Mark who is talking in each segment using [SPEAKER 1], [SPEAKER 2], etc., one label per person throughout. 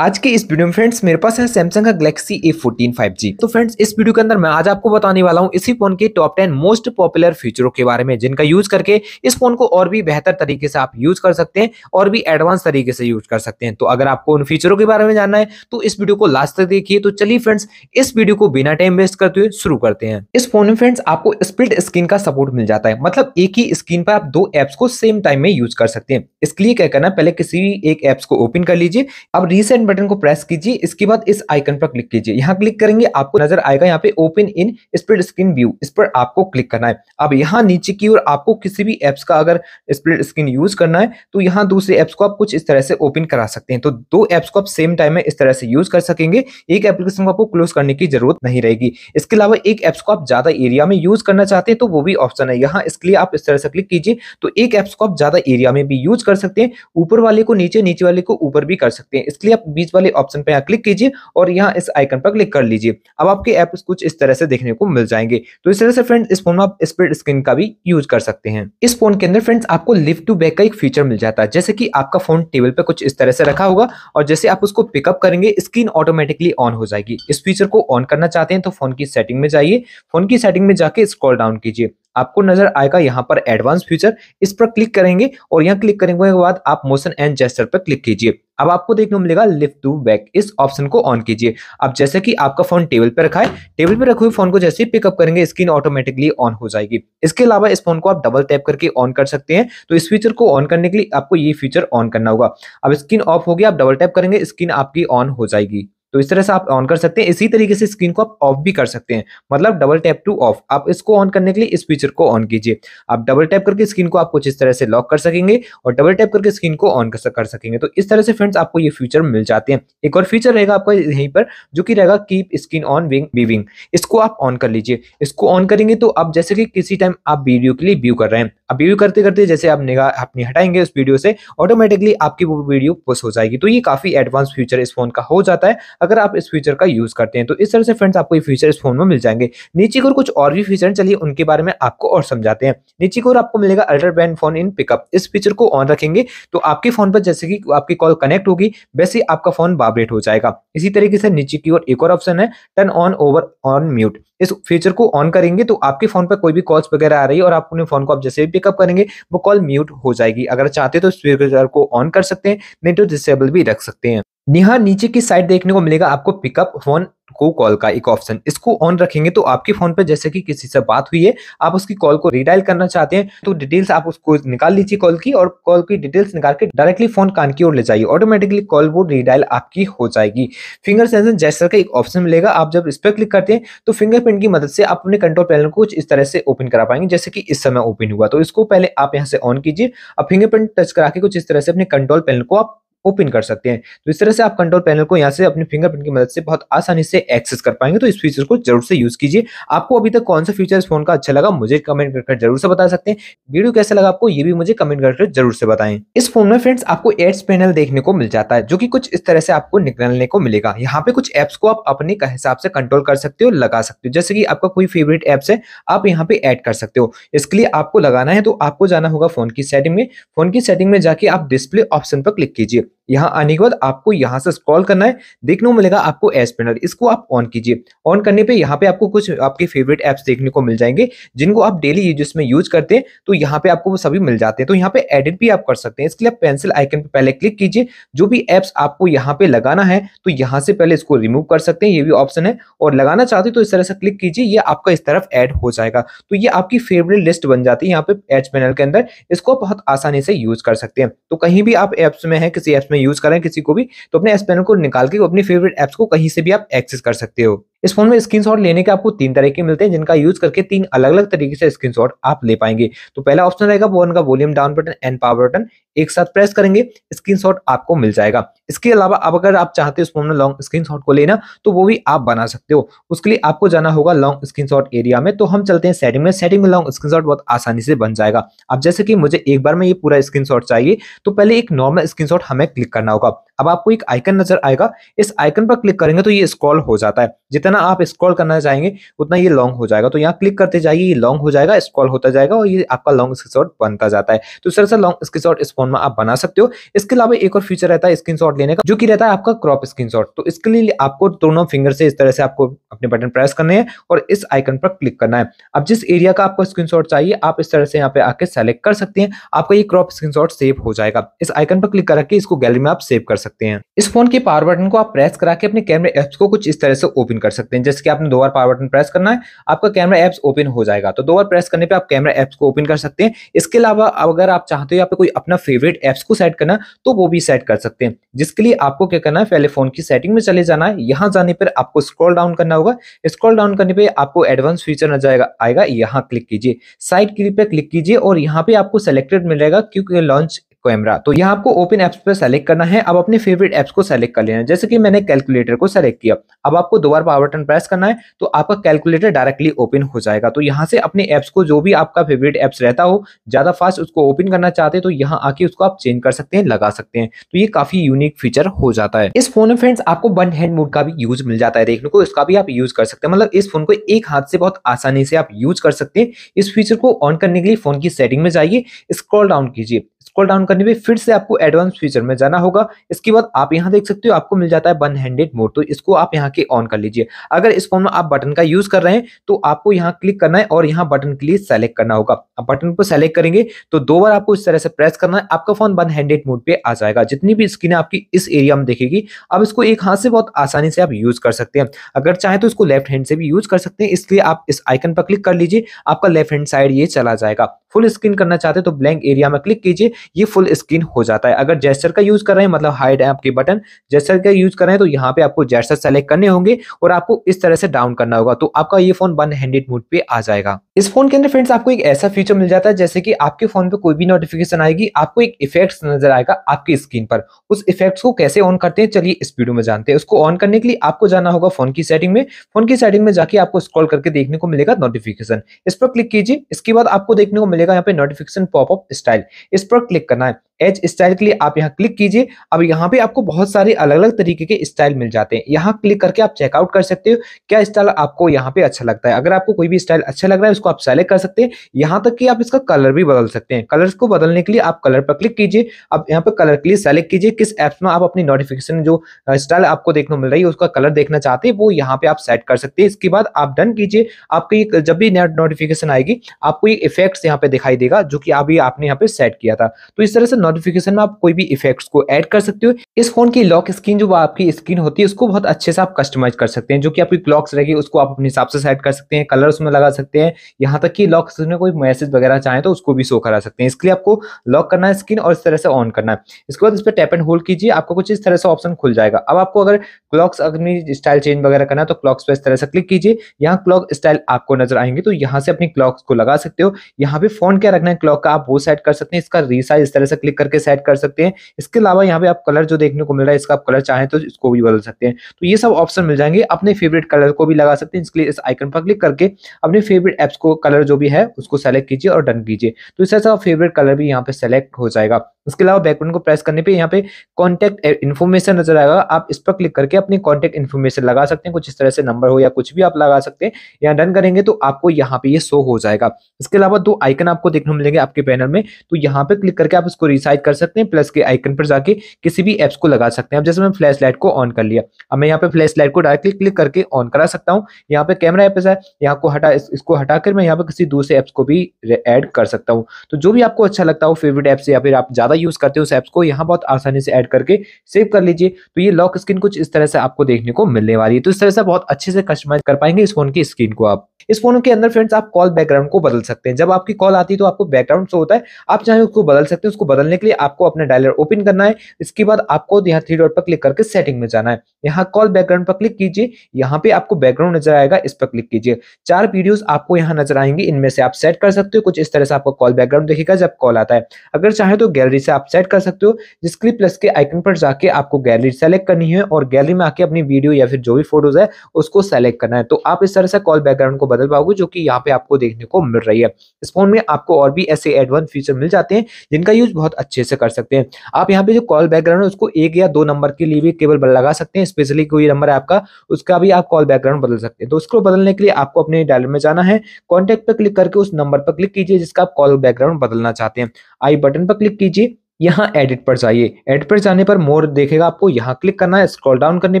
[SPEAKER 1] आज के इस वीडियो में फ्रेंड्स मेरे पास है सैमसंग का गलेक्सी ए फोर्टीन तो फ्रेंड्स इस वीडियो के अंदर मैं आज आपको बताने वाला हूँ इसी फोन के टॉप टेन मोस्ट पॉपुलर फीचरों के बारे में जिनका यूज करके इस फोन को और भी बेहतर तरीके से आप यूज कर सकते हैं और भी एडवांस तरीके से यूज कर सकते हैं तो अगर आपको उन फीचरों के बारे में जानना है तो इस वीडियो को लास्ट तक देखिए तो चलिए फ्रेंड्स इस वीडियो को बिना टाइम वेस्ट करते हुए शुरू करते हैं इस फोन में फ्रेंड्स आपको स्प्लिट स्क्रीन का सपोर्ट मिल जाता है मतलब एक ही स्क्रीन पर आप दो एप्स को सेम टाइम में यूज कर सकते हैं इसके लिए क्या करना पहले किसी भी एक एप्स को ओपन कर लीजिए अब रिसेंट बटन को प्रेस कीजिए इसके बाद इस आइकन पर क्लिक कीजिए यहाँ क्लिक करेंगे आपको नजर आएगा यहाँ पे open in split screen view इस पर आपको क्लिक करना है अब यहाँ नीचे की ओर आपको किसी भी एप्स का अगर स्प्लिट स्क्रीन यूज करना है तो यहाँ दूसरे एप्स को आप कुछ इस तरह से ओपन करा सकते हैं तो दो एप्स को आप सेम टाइम में इस तरह से यूज कर सकेंगे एक एप्लीकेशन को आपको क्लोज करने की जरूरत नहीं रहेगी इसके अलावा एक एप्स को आप ज्यादा एरिया में यूज करना चाहते हैं तो वो भी ऑप्शन है यहाँ इसके लिए आप इस तरह से क्लिक कीजिए तो एक एप्स को आप ज्यादा एरिया में भी यूज कर सकते हैं ऊपर वाले को नीचे नीचे वाले को ऊपर भी कर सकते हैं इसके लिए आप बीच वाले ऑप्शन पर क्लिक कीजिए और यहाँ इस आइकन पर क्लिक कर लीजिए अब आपके ऐप कुछ इस तरह से देखने को मिल जाएंगे तो इस तरह से फ्रेंड्स इस फोन में आप स्प्लिट स्क्रीन का भी यूज कर सकते हैं इस फोन के अंदर फ्रेंड्स आपको लिफ्ट टू बैक का एक फीचर मिल जाता है जैसे कि आपका फोन टेबल पर कुछ इस तरह से रखा होगा और जैसे आप उसको पिकअप करेंगे स्क्रीन ऑटोमेटिकली ऑन हो जाएगी इस फीचर को ऑन करना चाहते हैं तो फोन की सेटिंग में जाइए फोन की सेटिंग में जाके स्क्रॉल डाउन कीजिए आपको नजर आएगा यहाँ पर एडवांस फीचर इस पर क्लिक करेंगे और यहाँ क्लिक करने के बाद आप मोशन एंड जेस्टर पर क्लिक कीजिए अब आपको देखने को मिलेगा लिफ्ट टू बैक इस ऑप्शन को ऑन कीजिए अब जैसे कि आपका फोन टेबल पर रखा है टेबल पर रखे हुए फोन को जैसे ही पिकअप करेंगे स्क्रीन ऑटोमेटिकली ऑन हो जाएगी इसके अलावा इस फोन को आप डबल टैप करके ऑन कर सकते हैं तो इस फीचर को ऑन करने के लिए आपको ये फीचर ऑन करना होगा अब स्क्रीन ऑफ होगी आप डबल टैप करेंगे स्क्रीन आपकी ऑन हो जाएगी तो इस तरह से आप ऑन कर सकते हैं इसी तरीके से स्क्रीन को आप ऑफ भी कर सकते हैं मतलब डबल टैप टू ऑफ आप इसको ऑन करने के लिए इस फीचर को ऑन कीजिए आप डबल टैप करके स्क्रीन को आप कुछ इस तरह से लॉक कर सकेंगे और डबल टैप करके स्क्रीन को ऑन कर सकेंगे तो इस तरह से फ्रेंड्स आपको ये फीचर मिल जाते हैं एक और फीचर रहेगा आपको यहीं पर जो कि रहेगा कीप स्क्रीन ऑन विंग बीविंग इसको आप ऑन कर लीजिए इसको ऑन करेंगे तो आप जैसे कि किसी टाइम आप वीडियो के लिए व्यू कर रहे हैं अब व्यू करते करते जैसे आप निगाह अपनी हटाएंगे उस वीडियो से ऑटोमेटिकली आपकी वो वीडियो पोस्ट हो जाएगी तो ये काफी एडवांस फ्यूचर इस फोन का हो जाता है अगर आप इस फीचर का यूज़ करते हैं तो इस तरह से फ्रेंड्स आपको ये फीचर इस फोन में मिल जाएंगे नीचे को कुछ और भी फीचर चलिए उनके बारे में आपको और समझाते हैं नीचे को आपको मिलेगा ultra band phone in pickup इस फीचर को ऑन रखेंगे तो आपके फोन पर जैसे कि आपकी कॉल कनेक्ट होगी वैसे आपका फोन वाइब्रेट हो जाएगा इसी तरीके से नीचे की ओर एक और ऑप्शन है turn on over on mute इस फीचर को ऑन करेंगे तो आपके फोन पर कोई भी कॉल्स वगैरह आ रही है और आप अपने फोन को आप जैसे भी पिकअप करेंगे वो कॉल म्यूट हो जाएगी अगर चाहते तो इस फीचर को ऑन कर सकते हैं नहीं तो डिसेबल भी रख सकते हैं यहाँ नीचे की साइड देखने को मिलेगा आपको पिकअप फोन को कॉल का एक ऑप्शन इसको ऑन रखेंगे तो आपके फोन पर जैसे कि किसी से बात हुई है आप उसकी कॉल को रिडायल करना चाहते हैं तो डिटेल्स आप उसको निकाल लीजिए कॉल की और कॉल की डिटेल्स निकाल के डायरेक्टली फोन कान की ओर ले जाइए ऑटोमेटिकली कॉल वो रिडायल आपकी हो जाएगी फिंगर सेंसर जैसा का एक ऑप्शन मिलेगा आप जब इस पर क्लिक करते हैं तो फिंगरप्रिंट की मदद से आप अपने कंट्रोल पैनल को कुछ इस तरह से ओपन करा पाएंगे जैसे कि इस समय ओपन हुआ तो इसको पहले आप यहाँ से ऑन कीजिए और फिंगरप्रिंट टच करा के कुछ इस तरह से अपने कंट्रोल पैनल को आप ओपन कर सकते हैं तो इस तरह से आप कंट्रोल पैनल को यहाँ से अपने फिंगरप्रिंट की मदद से बहुत आसानी से एक्सेस कर पाएंगे तो इस फीचर को जरूर से यूज कीजिए आपको अभी तक कौन सा फीचर फोन का अच्छा लगा मुझे कमेंट करके जरूर से बता सकते हैं वीडियो कैसे लगा आपको ये भी मुझे कमेंट करके जरूर से बताएं इस फोन में फ्रेंड्स आपको एड्स पैनल देखने को मिल जाता है जो कि कुछ इस तरह से आपको निकलने को मिलेगा यहाँ पे कुछ एप्स को आप अपने हिसाब से कंट्रोल कर सकते हो लगा सकते हो जैसे कि आपका कोई फेवरेट एप्स है आप यहाँ पे ऐड कर सकते हो इसके लिए आपको लगाना है तो आपको जाना होगा फोन की सेटिंग में फोन की सेटिंग में जाके आप डिस्प्ले ऑप्शन पर क्लिक कीजिए यहाँ आने के बाद आपको यहाँ से स्क्रॉल करना है देखने को मिलेगा आपको एस पैनल इसको आप ऑन कीजिए ऑन करने पे यहाँ पे आपको कुछ आपके फेवरेट एप्स देखने को मिल जाएंगे जिनको आप डेली यूज में यूज करते हैं तो यहाँ पे आपको वो सभी मिल जाते हैं तो यहाँ पे एडिट भी आप कर सकते हैं इसके लिए आप पेंसिल आइकन पे पहले क्लिक कीजिए जो भी एप्स आपको यहाँ पे लगाना है तो यहाँ से पहले इसको रिमूव कर सकते हैं ये भी ऑप्शन है और लगाना चाहते तो इस तरह से क्लिक कीजिए ये आपका इस तरफ एड हो जाएगा तो ये आपकी फेवरेट लिस्ट बन जाती है यहाँ पे एच पैनल के अंदर इसको बहुत आसानी से यूज कर सकते हैं तो कहीं भी आप एप्स में है किसी ऐप में यूज करें किसी को भी तो अपने एस पैनल को निकाल के अपनी फेवरेट ऐप्स को कहीं से भी आप एक्सेस कर सकते हो इस फोन में स्क्रीनशॉट लेने के आपको तीन तरीके मिलते हैं जिनका यूज करके तीन अलग अलग तरीके से स्क्रीनशॉट आप ले पाएंगे तो पहला ऑप्शन रहेगा फोन का volume down button and power button एक साथ प्रेस करेंगे स्क्रीनशॉट आपको मिल जाएगा इसके अलावा अब अगर आप चाहते हो इस फोन में लॉन्ग स्क्रीनशॉट को लेना तो वो भी आप बना सकते हो उसके लिए आपको जाना होगा लॉन्ग स्क्रीनशॉट एरिया में तो हम चलते हैं सेटिंग में सेटिंग में लॉन्ग स्क्रीनशॉट बहुत आसानी से बन जाएगा अब जैसे कि मुझे एक बार में ये पूरा स्क्रीनशॉट चाहिए तो पहले एक नॉर्मल स्क्रीनशॉट हमें क्लिक करना होगा अब आपको एक आइकन नजर आएगा इस आइकन पर क्लिक करेंगे तो ये स्क्रॉल हो जाता है जितना आप स्क्रॉल करना चाहेंगे उतना ये लॉन्ग हो जाएगा तो यहाँ क्लिक करते जाइए ये लॉन्ग हो जाएगा स्क्रॉल होता जाएगा और ये आपका लॉन्ग स्क्रीनशॉट बनता जाता है तो सर सर से लॉन्ग स्क्रीनशॉट इस फोन में आप बना सकते हो इसके अलावा एक और फीचर रहता है स्क्रीन लेने का जो कि रहता है आपका क्रॉप स्क्रीन तो इसके लिए आपको दोनों फिंगर से इस तरह से आपको अपने बटन प्रेस करने हैं और इस आइकन पर क्लिक करना है अब जिस एरिया का आपको स्क्रीन चाहिए आप इस तरह से यहाँ पे आके सेलेक्ट कर सकते हैं आपका ये क्रॉप स्क्रीन सेव हो जाएगा इस आइकन पर क्लिक करके इसको गैलरी में आप सेव कर सकते हैं इस फोन के पावर बटन को आप प्रेस करा के अपने कैमरे एप्स को कुछ इस तरह से ओपन कर सकते हैं जैसे कि आपने दो बार पावर बटन प्रेस करना है आपका कैमरा एप्स ओपन हो जाएगा तो दो बार प्रेस करने पे आप कैमरा एप्स को ओपन कर सकते हैं इसके अलावा अगर आप चाहते हो यहाँ पे कोई अपना फेवरेट एप्स को सेट करना तो वो भी सेट कर सकते हैं जिसके लिए आपको क्या करना है पहले फोन की सेटिंग में चले जाना है यहाँ जाने पर आपको स्क्रॉल डाउन करना होगा स्क्रॉल डाउन करने पर आपको एडवांस फीचर नजर आएगा आएगा यहाँ क्लिक कीजिए साइड क्लिक पर क्लिक कीजिए और यहाँ पे आपको सेलेक्टेड मिलेगा क्योंकि लॉन्च कैमरा तो यहाँ आपको ओपन एप्स पर सेलेक्ट करना है अब अपने फेवरेट एप्स को सेलेक्ट कर लेना है जैसे कि मैंने कैलकुलेटर को सेलेक्ट किया अब आपको दोबारा पावर बटन प्रेस करना है तो आपका कैलकुलेटर डायरेक्टली ओपन हो जाएगा तो यहाँ से अपने एप्स को जो भी आपका फेवरेट एप्स रहता हो ज़्यादा फास्ट उसको ओपन करना चाहते तो यहाँ आके उसको आप चेंज कर सकते हैं लगा सकते हैं तो ये काफ़ी यूनिक फीचर हो जाता है इस फोन में फ्रेंड्स आपको वन हैंड मोड का भी यूज मिल जाता है देखने को इसका भी आप यूज कर सकते हैं मतलब इस फोन को एक हाथ से बहुत आसानी से आप यूज कर सकते हैं इस फीचर को ऑन करने के लिए फोन की सेटिंग में जाइए स्क्रॉल डाउन कीजिए स्क्रॉल डाउन करने पे फिर से आपको एडवांस फीचर में जाना होगा इसके बाद आप यहाँ देख सकते हो आपको मिल जाता है वन हैंडेड मोड तो इसको आप यहाँ के ऑन कर लीजिए अगर इस फोन में आप बटन का यूज कर रहे हैं तो आपको यहाँ क्लिक करना है और यहाँ बटन के लिए सेलेक्ट करना होगा आप बटन को सेलेक्ट करेंगे तो दो बार आपको इस तरह से प्रेस करना है आपका फोन वन हैंडेड मोड पे आ जाएगा जितनी भी स्क्रीन आपकी इस एरिया में देखेगी अब इसको एक हाथ से बहुत आसानी से आप यूज कर सकते हैं अगर चाहे तो इसको लेफ्ट हैंड से भी यूज कर सकते हैं इसलिए आप इस आइकन पर क्लिक कर लीजिए आपका लेफ्ट हैंड साइड ये चला जाएगा फुल स्क्रीन करना चाहते हैं तो ब्लैंक एरिया में क्लिक कीजिए ये फुल स्क्रीन हो जाता है अगर जेस्टर का यूज कर रहे हैं मतलब हाइड है आपके बटन जेस्टर का यूज कर रहे हैं तो यहाँ पे आपको जेस्टर सेलेक्ट करने होंगे और आपको इस तरह से डाउन करना होगा तो आपका ये फोन वन हैंडेड मोड पे आ जाएगा इस फोन के अंदर फ्रेंड्स आपको एक ऐसा फीचर मिल जाता है जैसे कि आपके फोन पे कोई भी नोटिफिकेशन आएगी आपको एक इफेक्ट नजर आएगा आपकी स्क्रीन पर उस इफेक्ट को कैसे ऑन करते हैं चलिए इस वीडियो में जानते हैं उसको ऑन करने के लिए आपको जाना होगा फोन की सेटिंग में फोन की सेटिंग में जाके आपको स्क्रॉल करके देखने को मिलेगा नोटिफिकेशन इस पर क्लिक कीजिए इसके बाद आपको देखने को मिलेगा यहाँ पे नोटिफिकेशन पॉपअप स्टाइल इस पर क्लिक करना है एच स्टाइल के लिए आप यहाँ क्लिक कीजिए अब यहाँ पे आपको बहुत सारे अलग अलग तरीके के स्टाइल मिल जाते हैं यहाँ क्लिक करके आप चेकआउट कर सकते हो क्या स्टाइल आपको यहाँ पे अच्छा लगता है अगर आपको कोई भी स्टाइल अच्छा लग रहा है उसको आप सेलेक्ट कर सकते हैं यहाँ तक कि आप इसका कलर भी बदल सकते हैं कलर को बदलने के लिए आप कलर पर क्लिक कीजिए अब यहाँ पर कलर के लिए सेलेक्ट कीजिए किस एप्स में आप अपनी नोटिफिकेशन जो स्टाइल आपको देखने मिल रही है उसका कलर देखना चाहते हैं वो यहाँ पे आप सेट कर सकते हैं इसके बाद आप डन कीजिए आपको जब भी नोटिफिकेशन आएगी आपको ये इफेक्ट यहाँ पे दिखाई देगा जो कि अभी आपने यहाँ पे सेट किया था तो इस तरह से नोटिफिकेशन में आप कोई भी इफेक्ट्स को ऐड कर सकते हो इस फोन की लॉक स्क्रीन जो आपकी स्क्रीन होती है उसको बहुत अच्छे से आप कस्टमाइज कर सकते हैं जो कि आपकी क्लॉक्स रहेगी उसको आप अपने हिसाब से सेट कर सकते हैं कलर उसमें लगा सकते हैं यहाँ तक कि लॉक में कोई मैसेज वगैरह चाहे तो उसको भी शो करा सकते हैं इसके लिए आपको लॉक करना है स्क्रीन और इस तरह से ऑन करना है इसके बाद इस पर टैप एंड होल्ड कीजिए आपको कुछ इस तरह से ऑप्शन खुल जाएगा अब आपको अगर क्लॉक्स अपनी स्टाइल चेंज वगैरह करना है तो क्लॉक्स पर इस तरह से क्लिक कीजिए यहाँ क्लॉक स्टाइल आपको नजर आएंगे तो यहाँ से अपनी क्लॉक्स को लगा सकते हो यहाँ पे फोन क्या रखना है क्लॉक का आप वो सेट कर सकते हैं इसका रीसाइज इस तरह से क्लिक क्लिक करके सेट कर सकते हैं इसके अलावा यहाँ पे आप कलर जो देखने को मिल रहा है इसका आप कलर चाहें तो इसको भी बदल सकते हैं तो ये सब ऑप्शन मिल जाएंगे अपने फेवरेट कलर को भी लगा सकते हैं इसके लिए इस आइकन पर क्लिक करके अपने फेवरेट एप्स को कलर जो भी है उसको सेलेक्ट कीजिए और डन कीजिए तो इससे अच्छा फेवरेट कलर भी यहाँ पे सेलेक्ट हो जाएगा उसके अलावा बैकग्राउंड को प्रेस करने पे यहाँ पे कॉन्टैक्ट इन्फॉर्मेशन नजर आएगा आप इस पर क्लिक करके अपनी कॉन्टैक्ट इन्फॉर्मेशन लगा सकते हैं कुछ इस तरह से नंबर हो या कुछ भी आप लगा सकते हैं यहाँ डन करेंगे तो आपको यहाँ पे ये यह शो हो जाएगा इसके अलावा दो आइकन आपको देखने मिलेंगे आपके पैनल में तो यहाँ पे क्लिक करके आप इसको रिसाइज कर सकते हैं प्लस के आइकन पर जाके किसी भी एप्स को लगा सकते हैं अब जैसे मैं फ्लैश लाइट को ऑन कर लिया अब मैं यहाँ पे फ्लैश लाइट को डायरेक्टली क्लिक करके ऑन करा सकता हूँ यहाँ पे कैमरा ऐप है यहाँ को हटा इसको हटाकर मैं यहाँ पे किसी दूसरे ऐप्स को भी एड कर सकता हूँ तो जो भी आपको अच्छा लगता हो फेवरेट एप्स या फिर आप ज्यादा ज्यादा यूज करते हैं उस ऐप्स को यहाँ बहुत आसानी से ऐड करके सेव कर लीजिए तो ये लॉक स्क्रीन कुछ इस तरह से आपको देखने को मिलने वाली है तो इस तरह से बहुत अच्छे से कस्टमाइज कर पाएंगे इस फोन की स्क्रीन को आप इस फोन के अंदर फ्रेंड्स आप कॉल बैकग्राउंड को बदल सकते हैं जब आपकी कॉल आती है तो आपको बैकग्राउंड शो होता है आप चाहे उसको बदल सकते हैं उसको बदलने के लिए आपको अपना डायलर ओपन करना है इसके बाद आपको यहाँ थ्री डॉट पर क्लिक करके सेटिंग में जाना है यहाँ कॉल बैकग्राउंड पर क्लिक कीजिए यहाँ पे आपको बैकग्राउंड नजर आएगा इस पर क्लिक कीजिए चार वीडियोस आपको यहाँ नजर आएंगे इनमें से आप सेट कर सकते हो कुछ इस तरह से आपको कॉल बैकग्राउंड देखेगा जब कॉल आता है अगर चाहे तो गैलरी से आप सेट कर सकते हो जिसके प्लस के आइकन पर जाके आपको गैलरी सेलेक्ट करनी है और गैलरी में आके अपनी वीडियो या फिर जो भी फोटोज है उसको सेलेक्ट करना है तो आप इस तरह से कॉल बैकग्राउंड को बदल पाओगे जो कि यहाँ पे आपको देखने को मिल रही है इस फोन में आपको और भी ऐसे एडवांस फीचर मिल जाते हैं जिनका यूज बहुत अच्छे से कर सकते हैं आप यहाँ पे जो कॉल बैकग्राउंड है उसको एक या दो नंबर के लिए भी केबल लगा सकते हैं स्पेशली कोई नंबर है आपका उसका भी आप कॉल बैकग्राउंड बदल सकते हैं तो उसको बदलने के लिए आपको अपने डायलर में जाना है कॉन्टेक्ट पर क्लिक करके उस नंबर पर क्लिक कीजिए जिसका आप कॉल बैकग्राउंड बदलना चाहते हैं आई बटन पर क्लिक कीजिए यहाँ एडिट पर जाइए एडिट पर जाने पर मोर देखेगा आपको यहाँ क्लिक करना है स्क्रॉल डाउन करने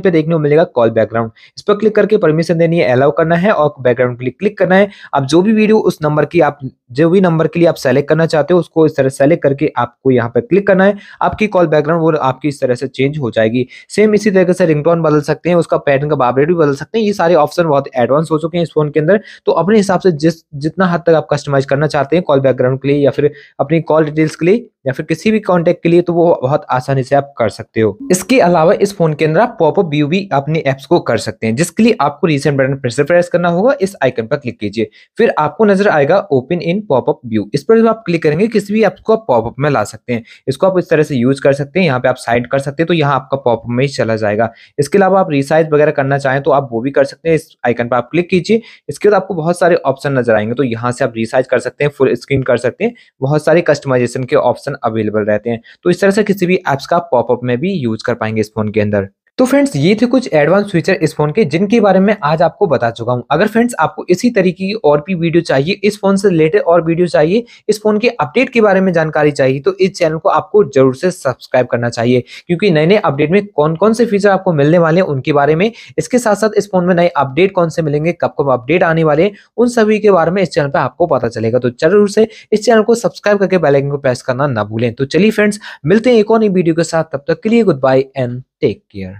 [SPEAKER 1] पे देखने को मिलेगा कॉल बैकग्राउंड इस पर क्लिक करके परमिशन देनी है अलाउ करना है और बैकग्राउंड के लिए क्लिक करना है आप जो भी वीडियो उस नंबर की आप जो भी नंबर के लिए आप सेलेक्ट करना चाहते हो उसको इस तरह सेलेक्ट करके आपको यहाँ पर क्लिक करना है आपकी कॉल बैकग्राउंड वो आपकी इस तरह से चेंज हो जाएगी सेम इसी तरीके से रिंगटोन बदल सकते हैं उसका पैटर्न का बाबरेट भी बदल सकते हैं ये सारे ऑप्शन बहुत एडवांस हो चुके हैं इस फोन के अंदर तो अपने हिसाब से जिस जितना हद तक आप कस्टमाइज करना चाहते हैं कॉल बैकग्राउंड के लिए या फिर अपनी कॉल डिटेल्स के लिए या फिर किसी भी कॉन्टेक्ट के लिए तो वो बहुत आसानी से आप कर सकते हो इसके अलावा इस फोन के अंदर आप पॉपअप व्यू भी अपने एप्स को कर सकते हैं जिसके लिए आपको रिसेंट बटन प्रेस प्रेस करना होगा इस आइकन पर क्लिक कीजिए फिर आपको नजर आएगा ओपन इन पॉपअप व्यू इस पर जब आप क्लिक करेंगे किसी भी एप्स को आप पॉपअप में ला सकते हैं इसको आप इस तरह से यूज कर सकते हैं यहाँ पे आप साइड कर सकते हैं तो यहाँ आपका पॉपअप में ही चला जाएगा इसके अलावा आप रिसाइज वगैरह करना चाहें तो आप वो भी कर सकते हैं इस आइकन पर आप क्लिक कीजिए इसके बाद आपको बहुत सारे ऑप्शन नजर आएंगे तो यहाँ से आप रिसाइज कर सकते हैं फुल स्क्रीन कर सकते हैं बहुत सारे कस्टमाइजेशन के ऑप्शन अवेलेबल रहते हैं तो इस तरह से किसी भी एप्स का पॉपअप में भी यूज कर पाएंगे इस फोन के अंदर तो फ्रेंड्स ये थे कुछ एडवांस फीचर इस फोन के जिनके बारे में आज आपको बता चुका हूँ अगर फ्रेंड्स आपको इसी तरीके की और भी वीडियो चाहिए इस फोन से रिलेटेड और वीडियो चाहिए इस फोन के अपडेट के बारे में जानकारी चाहिए तो इस चैनल को आपको जरूर से सब्सक्राइब करना चाहिए क्योंकि नए नए अपडेट में कौन कौन से फीचर आपको मिलने वाले हैं उनके बारे में इसके साथ साथ इस फोन में नए अपडेट कौन से मिलेंगे कब कब अपडेट आने वाले हैं उन सभी के बारे में इस चैनल पर आपको पता चलेगा तो जरूर से इस चैनल को सब्सक्राइब करके बेलाइकन को प्रेस करना ना भूलें तो चलिए फ्रेंड्स मिलते हैं एक और नई वीडियो के साथ तब तक के लिए good bye and take care